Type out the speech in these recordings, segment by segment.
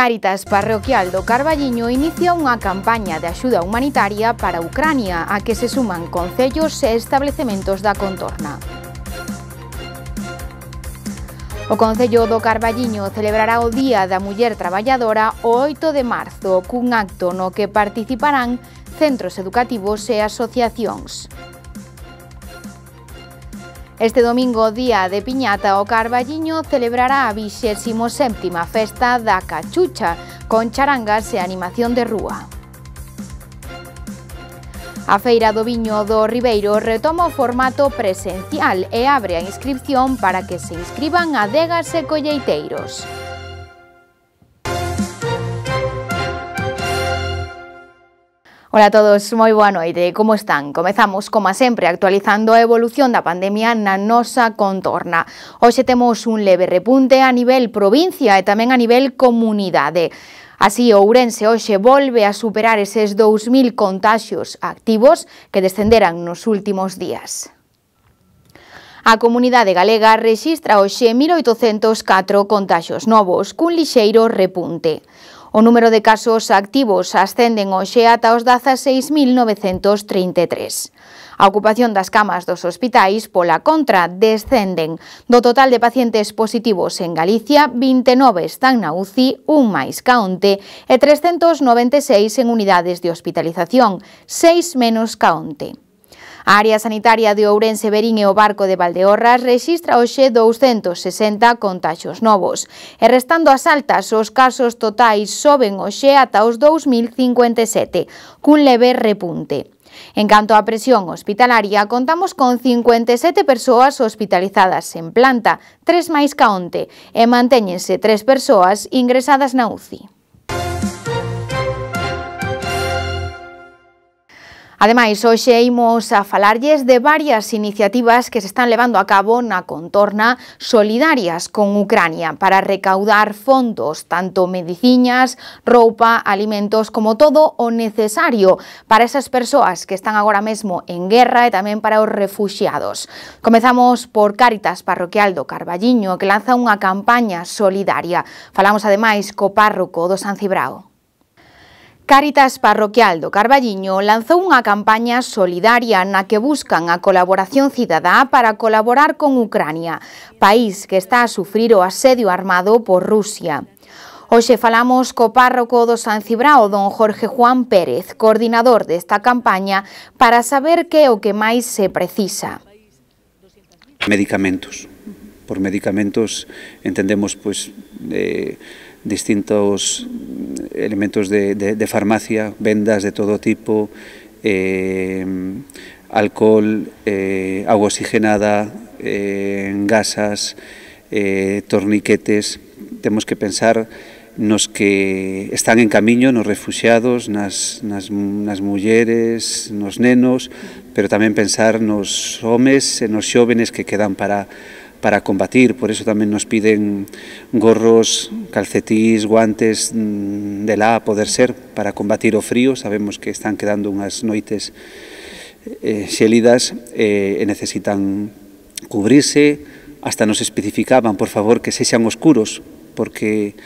Cáritas Parroquial do Carballiño inicia unha campaña de axuda humanitaria para Ucrania a que se suman concellos e establecementos da contorna. O Concello do Carballiño celebrará o Día da Muller Traballadora o 8 de marzo cun acto no que participarán centros educativos e asociacións. Este domingo, día de Piñata, o Carballiño celebrará a 27ª Festa da Cachucha, con charangas e animación de rúa. A Feira do Viño do Ribeiro retoma o formato presencial e abre a inscripción para que se inscriban adegas e colleiteiros. Ola a todos, moi boa noite. Como están? Comezamos, como sempre, actualizando a evolución da pandemia na nosa contorna. Hoxe temos un leve repunte a nivel provincia e tamén a nivel comunidade. Así, Ourense hoxe volve a superar eses 2.000 contaxios activos que descenderan nos últimos días. A comunidade galega rexistra hoxe 1.804 contaxios novos cun lixeiro repunte. O número de casos activos ascenden hoxe ata os 16.933. A ocupación das camas dos hospitais, pola contra, descenden. Do total de pacientes positivos en Galicia, 29 están na UCI, un máis caonte, e 396 en unidades de hospitalización, 6 menos caonte. onte. A área sanitaria de Ourense Verín e o barco de Valdeorras rexistra hoxe 260 contagios novos. E restando as altas, os casos totais soben hoxe ata os 2057, cun leve repunte. En canto á presión hospitalaria, contamos con 57 persoas hospitalizadas en planta, tres máis ca onte, e mantéñense tres persoas ingresadas na UCI. Ademais, hoxe imos a falarlles de varias iniciativas que se están levando a cabo na contorna solidarias con Ucrania para recaudar fondos, tanto mediciñas, roupa, alimentos, como todo o necesario para esas persoas que están agora mesmo en guerra e tamén para os refugiados. Comezamos por Cáritas Parroquial do Carballiño, que lanza unha campaña solidaria. Falamos ademais co párroco do San Cibrao. Caritas Parroquial do Carballiño lanzou unha campaña solidaria na que buscan a colaboración cidadá para colaborar con Ucrania, país que está a sufrir o asedio armado por Rusia. Hoxe falamos co párroco do San Cibrao, don Jorge Juan Pérez, coordinador desta campaña, para saber que é o que máis se precisa. Medicamentos. Por medicamentos entendemos, pois, eh, distintos elementos de, de, de farmacia, vendas de todo tipo, eh, alcohol, eh, agua oxigenada, eh, gasas, eh, torniquetes. Temos que pensar nos que están en camiño, nos refugiados, nas, nas, nas mulleres, nos nenos, pero tamén pensar nos homes e nos xóvenes que quedan para para combatir, por eso tamén nos piden gorros, calcetís, guantes mm, de lá a poder ser para combatir o frío, sabemos que están quedando unhas noites eh, xélidas eh, necesitan cubrirse, hasta nos especificaban, por favor, que sexan oscuros, porque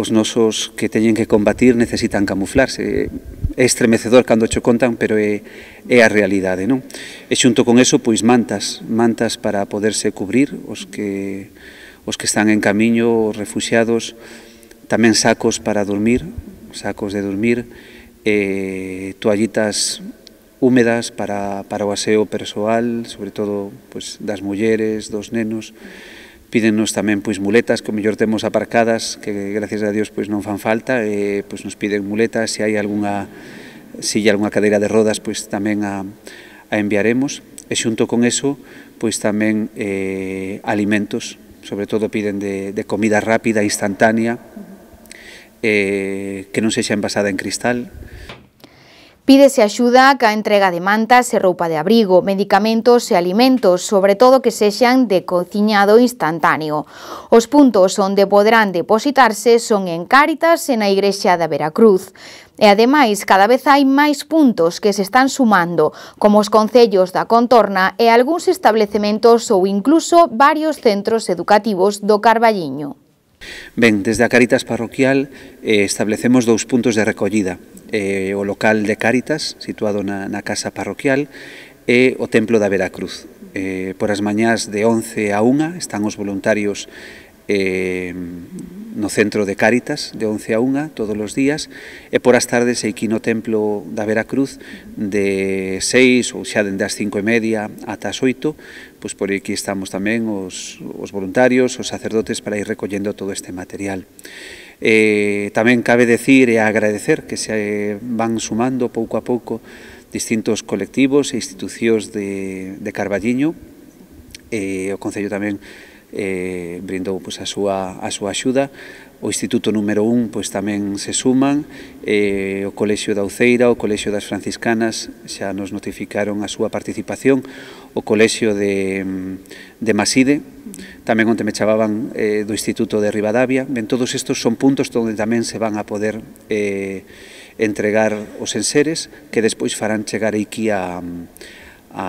os nosos que teñen que combatir necesitan camuflarse. É estremecedor cando xo contan, pero é, é a realidade, non? E xunto con eso, pois mantas, mantas para poderse cubrir os que os que están en camiño, os refugiados, tamén sacos para dormir, sacos de dormir, eh, toallitas húmedas para, para o aseo persoal, sobre todo pois, das mulleres, dos nenos, Pídennos tamén pois muletas que o mellor temos aparcadas, que gracias a Dios pois non fan falta, e pois nos piden muletas, se hai algunha se hai algunha cadeira de rodas, pois tamén a, a enviaremos. E xunto con eso, pois tamén eh, alimentos, sobre todo piden de, de comida rápida, instantánea, eh, que non sexa envasada en cristal, Pídese axuda ca entrega de mantas e roupa de abrigo, medicamentos e alimentos, sobre todo que sexan de cociñado instantáneo. Os puntos onde poderán depositarse son en Cáritas e na Igrexa da Veracruz. E ademais, cada vez hai máis puntos que se están sumando, como os concellos da Contorna e algúns establecementos ou incluso varios centros educativos do Carballiño. Ben, desde a Caritas Parroquial eh, establecemos dous puntos de recollida. Eh, o local de Caritas, situado na, na Casa Parroquial, e o Templo da Veracruz. Eh, por as mañás de 11 a 1 están os voluntarios eh, no centro de Cáritas de 11 a 1 todos os días e por as tardes aquí no templo da Veracruz de 6 ou xa dende as 5 e media ata as 8 pois por aquí estamos tamén os, os voluntarios, os sacerdotes para ir recollendo todo este material. Eh, tamén cabe decir e agradecer que se van sumando pouco a pouco distintos colectivos e institucións de, de Carballiño, eh, o Concello tamén eh, brindou pois, a, súa, a súa axuda. O Instituto número 1 pois, tamén se suman, eh, o Colexio da Uceira, o Colexio das Franciscanas xa nos notificaron a súa participación, o Colexio de, de Maside, tamén onde me chababan eh, do Instituto de Rivadavia. Ben, todos estes son puntos onde tamén se van a poder eh, entregar os enseres que despois farán chegar aquí a, a,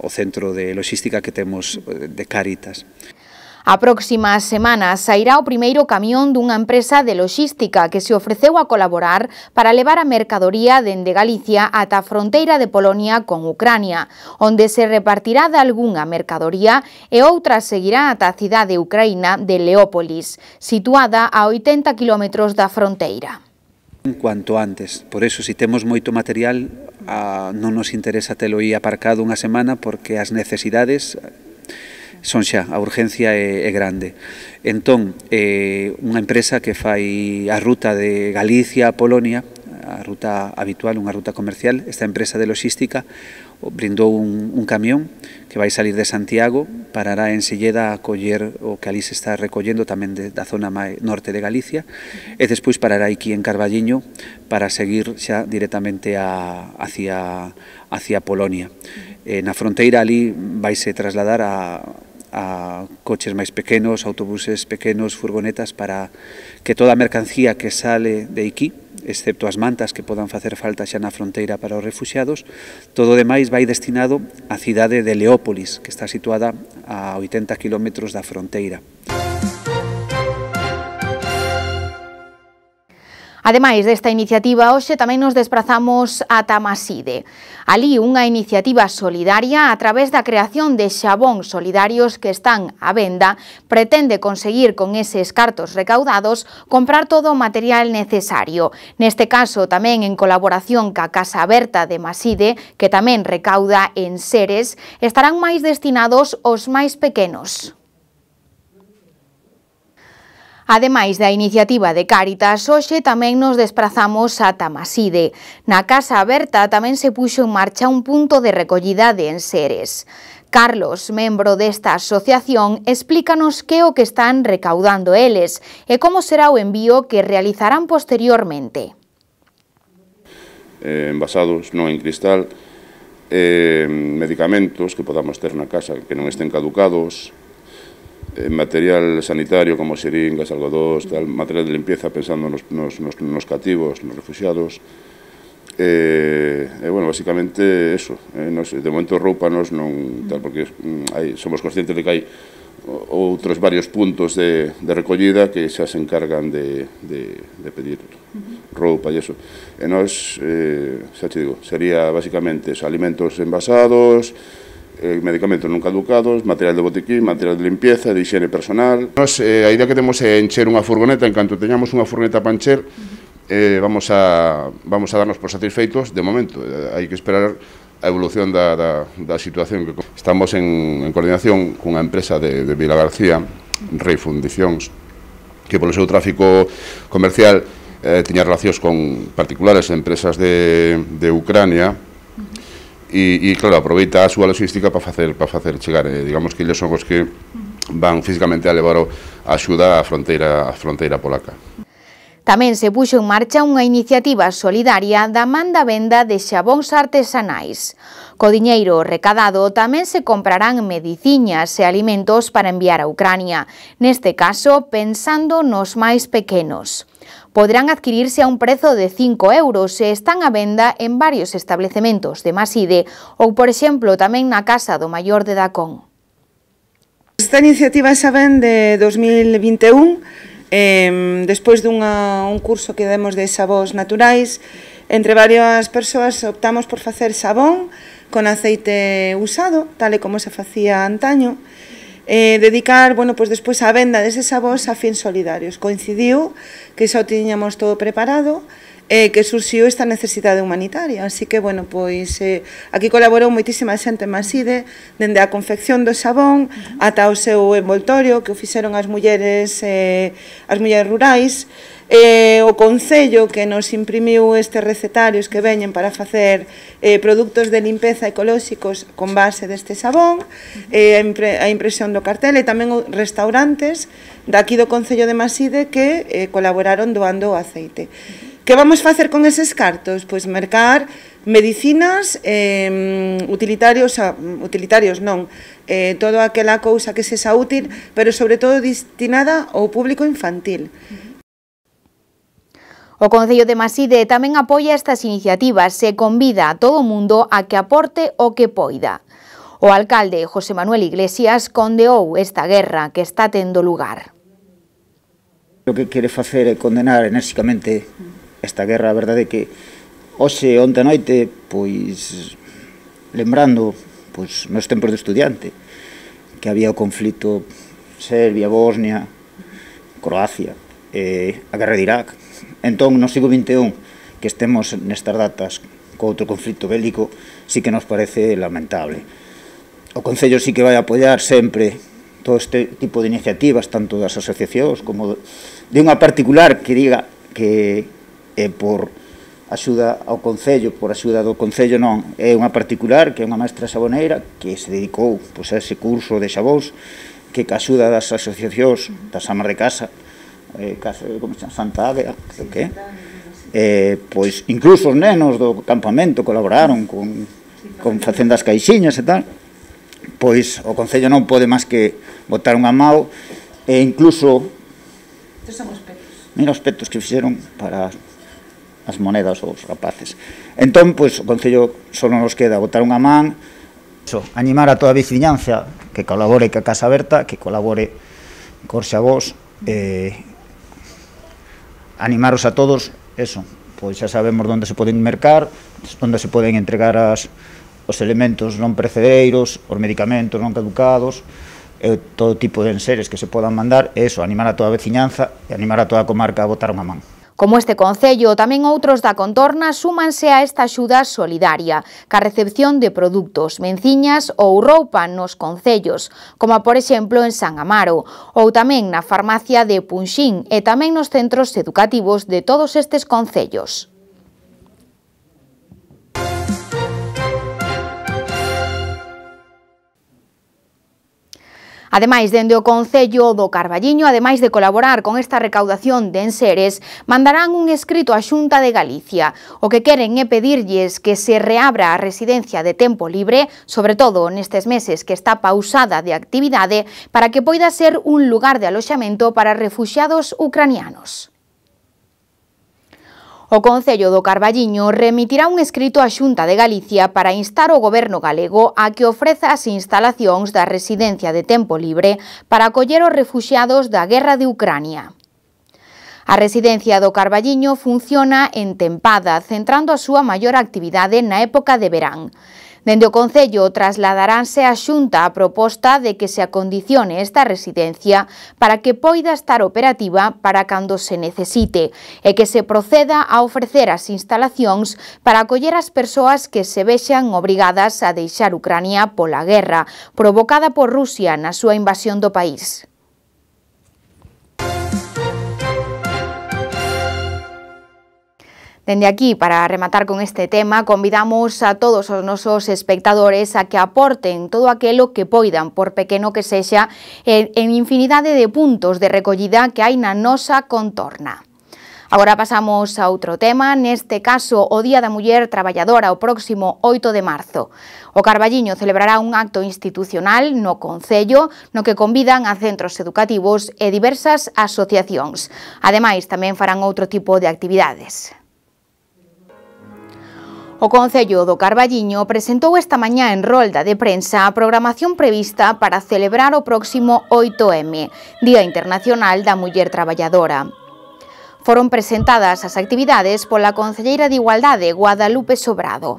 ao centro de logística que temos eh, de Cáritas. A próxima semana sairá o primeiro camión dunha empresa de logística que se ofreceu a colaborar para levar a mercadoría dende Galicia ata a fronteira de Polonia con Ucrania, onde se repartirá de algunha mercadoría e outra seguirá ata a cidade ucraína de Leópolis, situada a 80 km da fronteira. Cuanto antes, por eso si temos moito material a, ah, non nos interesa telo aí aparcado unha semana porque as necesidades son xa, a urgencia é, é grande. Entón, eh, unha empresa que fai a ruta de Galicia a Polonia, a ruta habitual, unha ruta comercial, esta empresa de logística brindou un, un camión que vai salir de Santiago, parará en Selleda a coller o que ali se está recollendo tamén de, da zona mai, norte de Galicia, e despois parará aquí en Carballiño para seguir xa directamente a, hacia, hacia Polonia. Eh, na fronteira ali vai se trasladar a a coches máis pequenos, autobuses pequenos, furgonetas para que toda a mercancía que sale de aquí, excepto as mantas que podan facer falta xa na fronteira para os refugiados, todo o demais vai destinado á cidade de Leópolis, que está situada a 80 km da fronteira. Ademais desta iniciativa, hoxe tamén nos desprazamos a Tamaside. Ali unha iniciativa solidaria a través da creación de xabón solidarios que están á venda pretende conseguir con eses cartos recaudados comprar todo o material necesario. Neste caso, tamén en colaboración ca Casa Aberta de Maside, que tamén recauda en seres, estarán máis destinados os máis pequenos. Ademais da iniciativa de Cáritas, hoxe tamén nos desprazamos a Tamaside. Na Casa Aberta tamén se puxo en marcha un punto de recollida de enseres. Carlos, membro desta asociación, explícanos que o que están recaudando eles e como será o envío que realizarán posteriormente. Eh, envasados non en cristal, eh, medicamentos que podamos ter na casa que non estén caducados, eh, material sanitario como seringas, algodós, tal, material de limpieza pensando nos, nos, nos, nos cativos, nos refugiados, E, eh, eh, bueno, basicamente eso, eh, nos, de momento nos non tal, porque mm, hai, somos conscientes de que hai outros varios puntos de, de recollida que xa se encargan de, de, de pedir roupa e eso. E nós, eh, xa te digo, sería basicamente eso, alimentos envasados, eh, medicamentos non caducados, material de botiquín, material de limpieza, de higiene personal. Nos, eh, a idea que temos é encher unha furgoneta, en canto teñamos unha furgoneta para encher, eh, vamos, a, vamos a darnos por satisfeitos de momento. Eh, hai que esperar a evolución da, da, da situación. que Estamos en, en coordinación cunha empresa de, de Vila García, Rei Fundicións, que polo seu tráfico comercial eh, tiña relacións con particulares empresas de, de Ucrania, e, e claro, aproveita a súa logística para facer para facer chegar, eh, digamos que eles son os que van físicamente a levar a axuda á fronteira á fronteira polaca. Tamén se puxo en marcha unha iniciativa solidaria da manda venda de xabóns artesanais. Co diñeiro recadado tamén se comprarán mediciñas e alimentos para enviar a Ucrania, neste caso pensando nos máis pequenos podrán adquirirse a un prezo de 5 euros se están a venda en varios establecementos de Maside ou, por exemplo, tamén na Casa do Maior de Dacón. Esta iniciativa xa ven de 2021 eh, despois dunha, un curso que demos de sabóns naturais, entre varias persoas optamos por facer sabón con aceite usado, tal e como se facía antaño, eh, dedicar, bueno, pois despois a venda deses avós a fins solidarios. Coincidiu que xa o tiñamos todo preparado eh, que surxiu esta necesidade humanitaria. Así que, bueno, pois eh, aquí colaborou moitísima xente maside, dende a confección do xabón ata o seu envoltorio que o fixeron as mulleres eh, as mulleres rurais, eh, o Concello que nos imprimiu estes recetarios que veñen para facer eh, produtos de limpeza ecolóxicos con base deste sabón, eh, a, impre, a impresión do cartel e tamén os restaurantes daqui do Concello de Maside que eh, colaboraron doando o aceite. Que vamos facer con eses cartos? Pois mercar medicinas eh, utilitarios, utilitarios non, eh, toda aquela cousa que se xa útil, pero sobre todo destinada ao público infantil. Uh -huh O Concello de Maside tamén apoia estas iniciativas e convida a todo o mundo a que aporte o que poida. O alcalde José Manuel Iglesias condeou esta guerra que está tendo lugar. O que quere facer é condenar enérxicamente esta guerra, a verdade é que hoxe, onte noite, pois lembrando pois, nos tempos de estudiante que había o conflito Serbia, Bosnia, Croacia, eh, a guerra de Irak, Entón, no siglo XXI, que estemos nestas datas co outro conflito bélico, sí que nos parece lamentable. O Concello sí que vai apoiar sempre todo este tipo de iniciativas, tanto das asociacións como de unha particular que diga que é por axuda ao Concello, por axuda do Concello non, é unha particular que é unha maestra xaboneira que se dedicou pois, a ese curso de xabóns que ca axuda das asociacións das amas de casa eh, caso, como chan, Santa Águeda, creo que eh, pois incluso os nenos do campamento colaboraron con, con facendas caixiñas e tal pois o Concello non pode máis que botar unha mão e incluso Estes son os mira os petos que fixeron para as monedas ou os rapaces entón pois o Concello só nos queda botar unha man so, animar a toda a veciñanza que colabore que a Casa Aberta que colabore Corxa Vos eh, animaros a todos, eso, pois xa sabemos onde se poden mercar, onde se poden entregar as, os elementos non precedeiros, os medicamentos non caducados, e todo tipo de enseres que se podan mandar, e eso, animar a toda a veciñanza e animar a toda a comarca a botar unha man. Como este Concello, tamén outros da contorna súmanse a esta axuda solidaria, ca recepción de produtos, menciñas ou roupa nos Concellos, como por exemplo en San Amaro, ou tamén na farmacia de Punxín e tamén nos centros educativos de todos estes Concellos. Ademais, dende o Concello do Carballiño, ademais de colaborar con esta recaudación de enseres, mandarán un escrito á Xunta de Galicia. O que queren é pedirlles que se reabra a residencia de tempo libre, sobre todo nestes meses que está pausada de actividade, para que poida ser un lugar de aloxamento para refugiados ucranianos. O Concello do Carballiño remitirá un escrito á Xunta de Galicia para instar o goberno galego a que ofreza as instalacións da residencia de tempo libre para acoller os refugiados da guerra de Ucrania. A residencia do Carballiño funciona en tempada, centrando a súa maior actividade na época de verán. Dende o Concello trasladaranse á Xunta a proposta de que se acondicione esta residencia para que poida estar operativa para cando se necesite e que se proceda a ofrecer as instalacións para acoller as persoas que se vexan obrigadas a deixar Ucrania pola guerra provocada por Rusia na súa invasión do país. Dende aquí, para rematar con este tema, convidamos a todos os nosos espectadores a que aporten todo aquilo que poidan, por pequeno que sexa, en, en infinidade de puntos de recollida que hai na nosa contorna. Agora pasamos a outro tema, neste caso o Día da Muller Traballadora o próximo 8 de marzo. O Carballiño celebrará un acto institucional no Concello no que convidan a centros educativos e diversas asociacións. Ademais, tamén farán outro tipo de actividades. O Concello do Carballiño presentou esta mañá en rolda de prensa a programación prevista para celebrar o próximo 8M, Día Internacional da Muller Traballadora. Foron presentadas as actividades pola Concelleira de Igualdade, Guadalupe Sobrado.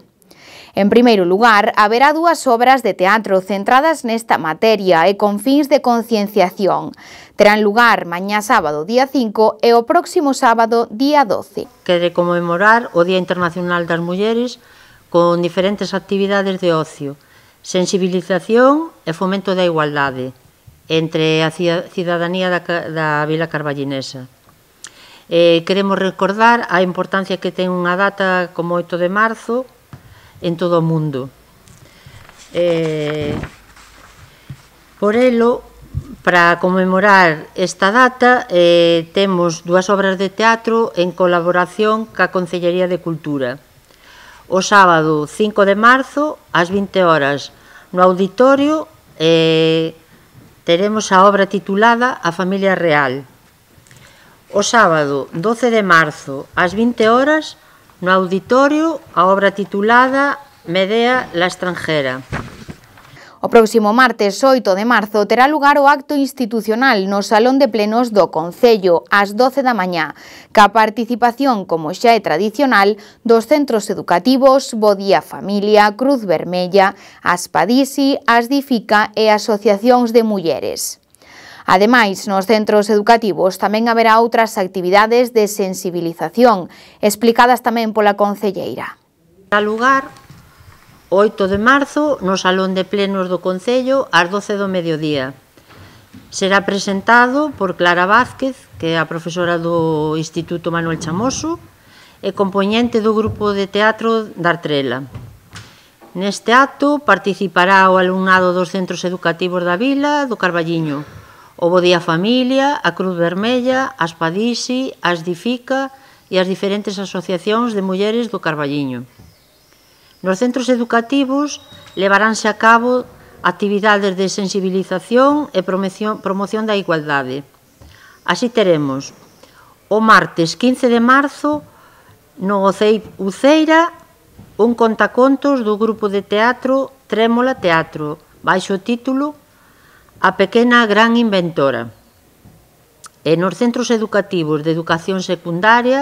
En primeiro lugar, haberá dúas obras de teatro centradas nesta materia e con fins de concienciación. Terán lugar mañá sábado día 5 e o próximo sábado día 12. Quere conmemorar o Día Internacional das Mulleres con diferentes actividades de ocio, sensibilización e fomento da igualdade entre a cidadanía da, da Vila Carballinesa. Eh, queremos recordar a importancia que ten unha data como 8 de marzo en todo o mundo. Eh, por elo, para conmemorar esta data, eh, temos dúas obras de teatro en colaboración ca Concellería de Cultura. O sábado 5 de marzo, ás 20 horas, no auditorio, eh, teremos a obra titulada A Familia Real. O sábado 12 de marzo, ás 20 horas, No auditorio, a obra titulada Medea la extranjera. O próximo martes 8 de marzo terá lugar o acto institucional no Salón de Plenos do Concello ás 12 da mañá, ca participación, como xa é tradicional, dos centros educativos Bodía Familia, Cruz Vermella, Aspadisi, Asdifica e Asociacións de Mulleres. Ademais, nos centros educativos tamén haberá outras actividades de sensibilización, explicadas tamén pola Concelleira. A lugar, 8 de marzo, no Salón de Plenos do Concello, ás 12 do mediodía. Será presentado por Clara Vázquez, que é a profesora do Instituto Manuel Chamoso, e compoñente do Grupo de Teatro da Artrela. Neste acto participará o alumnado dos centros educativos da Vila do Carballiño, O Bodía Familia, a Cruz Vermella, as Padisi, as Difica e as diferentes asociacións de mulleres do Carballiño. Nos centros educativos levaránse a cabo actividades de sensibilización e promoción da igualdade. Así teremos o martes 15 de marzo no Uceira un contacontos do grupo de teatro Trémola Teatro, baixo o título A pequena gran inventora. E nos centros educativos de educación secundaria,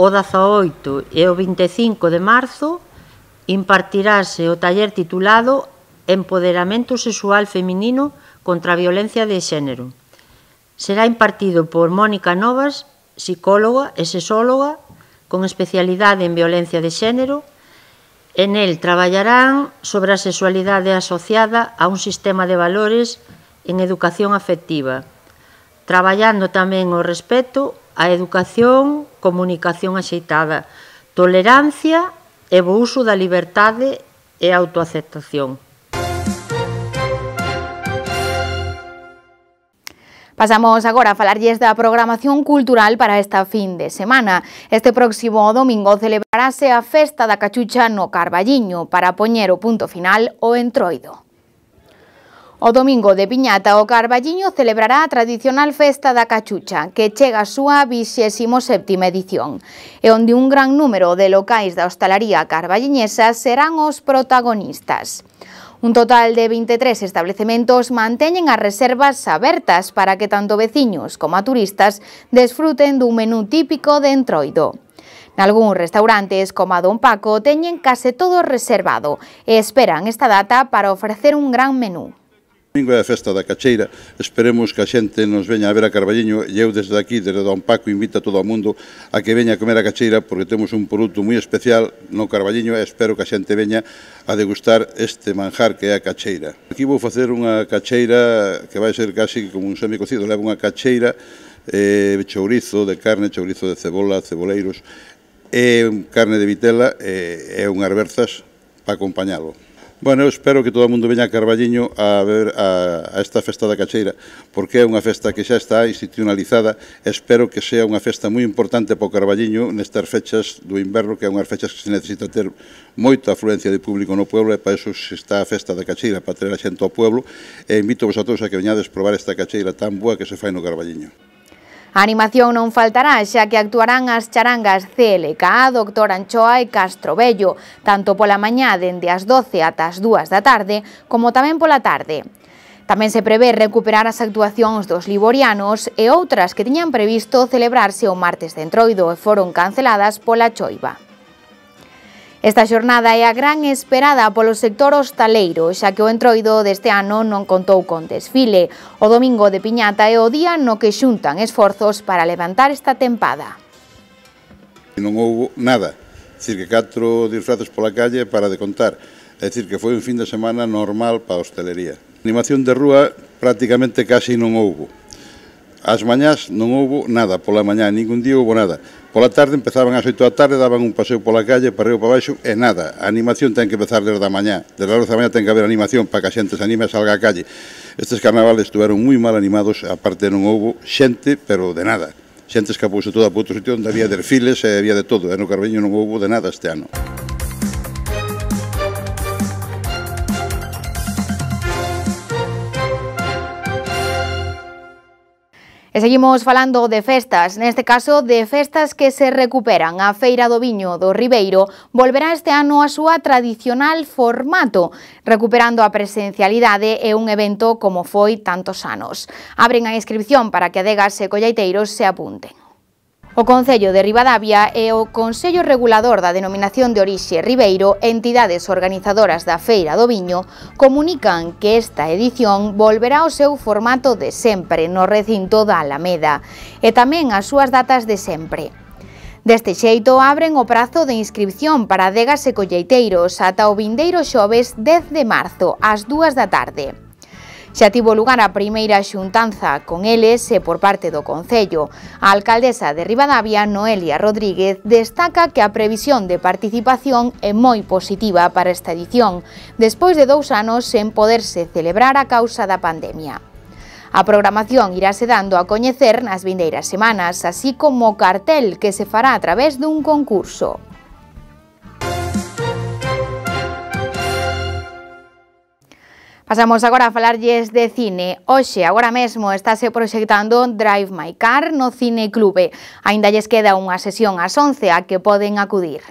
o 18 e o 25 de marzo, impartirase o taller titulado Empoderamento sexual feminino contra a violencia de xénero. Será impartido por Mónica Novas, psicóloga e sexóloga con especialidade en violencia de xénero En el traballarán sobre a sexualidade asociada a un sistema de valores en educación afectiva, traballando tamén o respeto a educación, comunicación axeitada, tolerancia e o uso da liberdade e autoaceptación. Pasamos agora a falarlles da programación cultural para esta fin de semana. Este próximo domingo celebrarase a Festa da Cachucha no Carballiño para poñer o punto final o entroido. O domingo de Piñata o Carballiño celebrará a tradicional Festa da Cachucha, que chega a súa 27ª edición, e onde un gran número de locais da hostalaría carballiñesa serán os protagonistas. Un total de 23 establecementos manteñen as reservas abertas para que tanto veciños como a turistas desfruten dun menú típico de Entroido. Nalgúns restaurantes como a Don Paco teñen case todo reservado e esperan esta data para ofrecer un gran menú. Domingo é a festa da Cacheira, esperemos que a xente nos veña a ver a Carballiño e eu desde aquí, desde Don Paco, invito a todo o mundo a que veña a comer a Cacheira porque temos un produto moi especial no Carballiño e espero que a xente veña a degustar este manjar que é a Cacheira. Aquí vou facer unha cacheira que vai ser casi como un semicocido, leva unha cacheira eh, chourizo de carne, chourizo de cebola, ceboleiros, e eh, carne de vitela eh, e, e unhas berzas para acompañalo. Bueno, eu espero que todo o mundo veña a Carballiño a ver a, a esta festa da Cacheira, porque é unha festa que xa está institucionalizada, espero que sea unha festa moi importante para o Carballiño nestas fechas do inverno, que é unhas fechas que se necesita ter moita afluencia de público no pueblo, e para eso está a festa da Cacheira, para traer a xente ao pueblo, e invito vos a todos a que veñades probar esta Cacheira tan boa que se fai no Carballiño. A animación non faltará xa que actuarán as charangas CLK, Dr. Anchoa e Castro Bello, tanto pola mañá dende as 12 ata as 2 da tarde, como tamén pola tarde. Tamén se prevé recuperar as actuacións dos liborianos e outras que tiñan previsto celebrarse o martes de entroido e foron canceladas pola choiva. Esta xornada é a gran esperada polo sector hostaleiro, xa que o entroido deste ano non contou con desfile. O domingo de Piñata é o día no que xuntan esforzos para levantar esta tempada. Non houve nada, decir, que catro disfraces pola calle para de contar, é dicir que foi un fin de semana normal para a hostelería. Animación de rúa prácticamente casi non houve. As mañás non houve nada, pola mañá ningún día houve nada. Pola tarde empezaban ás 8 da tarde, daban un paseo pola calle, para arriba para baixo, e nada. A animación ten que empezar desde a mañá. Desde a 12 da mañá ten que haber animación para que a xente se anime e salga á calle. Estes carnavales estuveron moi mal animados, aparte non houbo xente, pero de nada. Xente escapouse toda para outro sitio onde había desfiles e había de todo. E no Carveño non houbo de nada este ano. E seguimos falando de festas, neste caso de festas que se recuperan. A Feira do Viño do Ribeiro volverá este ano a súa tradicional formato, recuperando a presencialidade e un evento como foi tantos anos. Abren a inscripción para que adegas e colleiteiros se apunten. O Concello de Ribadavia e o Consello Regulador da Denominación de Orixe Ribeiro entidades organizadoras da Feira do Viño comunican que esta edición volverá ao seu formato de sempre no recinto da Alameda e tamén as súas datas de sempre. Deste xeito abren o prazo de inscripción para adegas e colleiteiros ata o vindeiro xoves 10 de marzo ás 2 da tarde. Xa tivo lugar a primeira xuntanza con eles e por parte do Concello. A alcaldesa de Ribadavia, Noelia Rodríguez, destaca que a previsión de participación é moi positiva para esta edición, despois de dous anos sen poderse celebrar a causa da pandemia. A programación irá dando a coñecer nas vindeiras semanas, así como o cartel que se fará a través dun concurso. Pasamos agora a falarlles de cine. Hoxe, agora mesmo, estáse proxectando Drive My Car no Cine Clube. Ainda lles queda unha sesión ás 11 a que poden acudir.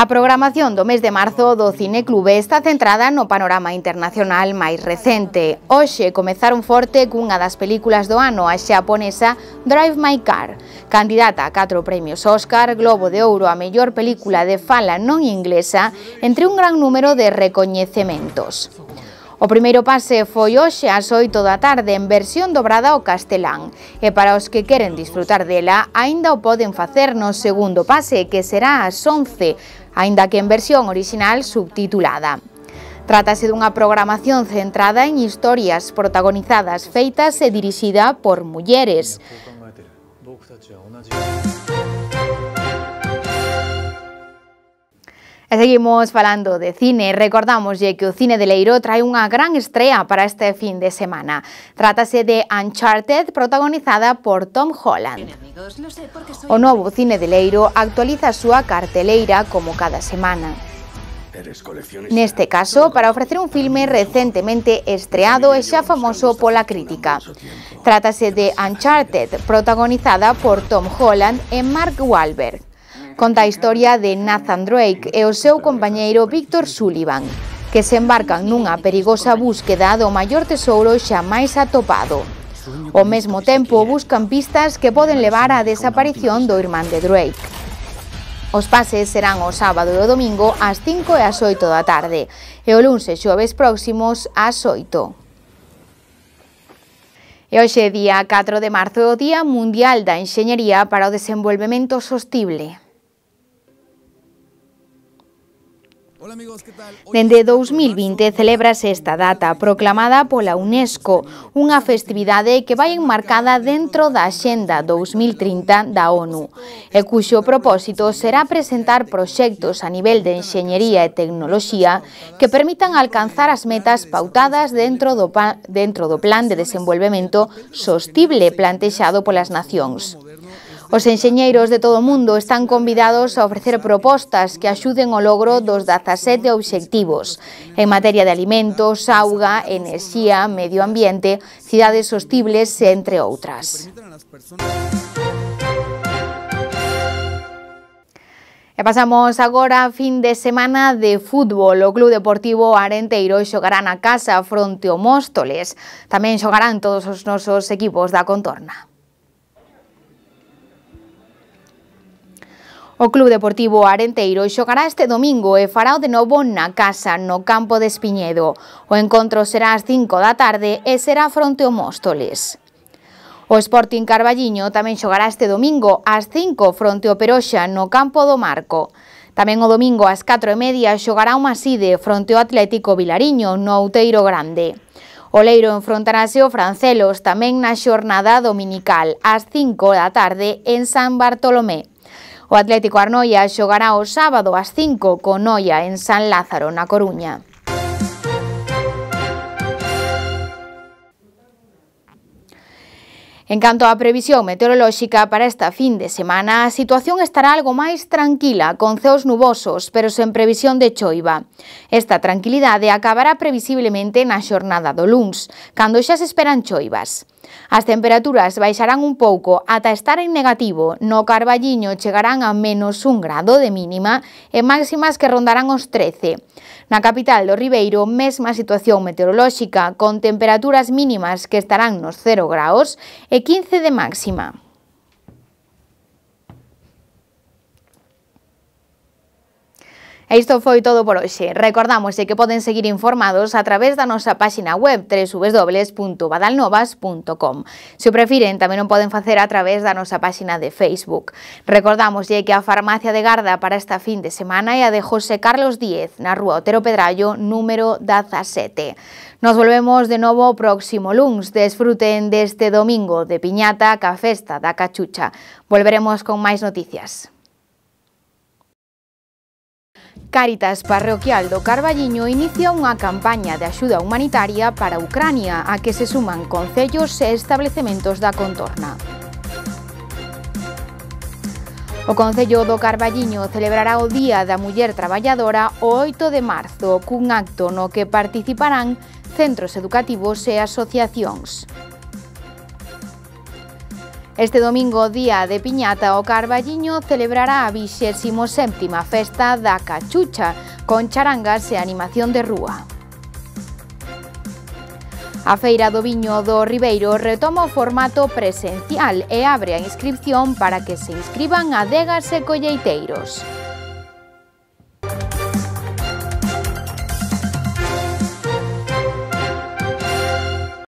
A programación do mes de marzo do Cineclube está centrada no panorama internacional máis recente. Hoxe comezaron forte cunha das películas do ano a xaponesa Drive My Car, candidata a 4 premios Oscar, Globo de Ouro a mellor película de fala non inglesa, entre un gran número de recoñecementos. O primeiro pase foi hoxe ás 8 da tarde en versión dobrada ao castelán e para os que queren disfrutar dela aínda o poden facer no segundo pase que será ás 11 aínda que en versión orixinal subtitulada. Trátase dunha programación centrada en historias protagonizadas, feitas e dirixida por mulleres. E seguimos falando de cine. Recordamos que o cine de Leiro trae unha gran estrea para este fin de semana. Trátase de Uncharted, protagonizada por Tom Holland. O novo cine de Leiro actualiza a súa carteleira como cada semana. Neste caso, para ofrecer un filme recentemente estreado e xa famoso pola crítica. Trátase de Uncharted, protagonizada por Tom Holland e Mark Wahlberg. Conta a historia de Nathan Drake e o seu compañeiro Victor Sullivan, que se embarcan nunha perigosa búsqueda do maior tesouro xa máis atopado. Ao mesmo tempo, buscan pistas que poden levar á desaparición do irmán de Drake. Os pases serán o sábado e o domingo ás 5 e ás 8 da tarde e o lunes e xoves próximos ás 8. E hoxe día 4 de marzo o Día Mundial da Enxeñería para o Desenvolvemento Sostible. Dende 2020 celebrase esta data, proclamada pola UNESCO, unha festividade que vai enmarcada dentro da Xenda 2030 da ONU, e cuxo propósito será presentar proxectos a nivel de enxeñería e tecnoloxía que permitan alcanzar as metas pautadas dentro do, dentro do Plan de Desenvolvemento Sostible plantexado polas Nacións. Os enxeñeiros de todo o mundo están convidados a ofrecer propostas que axuden o logro dos 17 obxectivos en materia de alimentos, auga, enerxía, medio ambiente, cidades sostibles, entre outras. E pasamos agora a fin de semana de fútbol. O Club Deportivo Arenteiro xogará na casa fronte ao Móstoles. Tamén xogarán todos os nosos equipos da contorna. O Club Deportivo Arenteiro xogará este domingo e fará o de novo na casa, no campo de Espiñedo. O encontro será ás 5 da tarde e será fronte ao Móstoles. O Sporting Carballiño tamén xogará este domingo ás 5 fronte ao Peroxa no campo do Marco. Tamén o domingo ás 4 e media xogará o Maside fronte ao Atlético Vilariño no Outeiro Grande. O Leiro enfrontarase o Francelos tamén na xornada dominical ás 5 da tarde en San Bartolomé. O Atlético Arnoia xogará o sábado ás 5 co Noia en San Lázaro, na Coruña. En canto á previsión meteorolóxica para esta fin de semana, a situación estará algo máis tranquila, con ceos nubosos, pero sen previsión de choiva. Esta tranquilidade acabará previsiblemente na xornada do luns, cando xa se esperan choivas. As temperaturas baixarán un pouco ata estar en negativo. No Carballiño chegarán a menos un grado de mínima e máximas que rondarán os 13. Na capital do Ribeiro, mesma situación meteorolóxica, con temperaturas mínimas que estarán nos 0 graos e 15 de máxima. E isto foi todo por hoxe. Recordamos que poden seguir informados a través da nosa páxina web www.badalnovas.com. Se o prefiren, tamén o poden facer a través da nosa páxina de Facebook. Recordámoslle que a farmacia de Garda para esta fin de semana é a de José Carlos Díez, na rúa Otero Pedrallo, número 17. Nos volvemos de novo o próximo luns. Desfruten deste domingo de piñata ca festa da cachucha. Volveremos con máis noticias. Caritas Parroquial do Carballiño inicia unha campaña de axuda humanitaria para Ucrania a que se suman concellos e establecementos da contorna. O Concello do Carballiño celebrará o Día da Muller Traballadora o 8 de marzo cun acto no que participarán centros educativos e asociacións. Este domingo, día de Piñata, o Carballiño celebrará a 27ª Festa da Cachucha, con charangas e animación de rúa. A Feira do Viño do Ribeiro retoma o formato presencial e abre a inscripción para que se inscriban adegas e colleiteiros.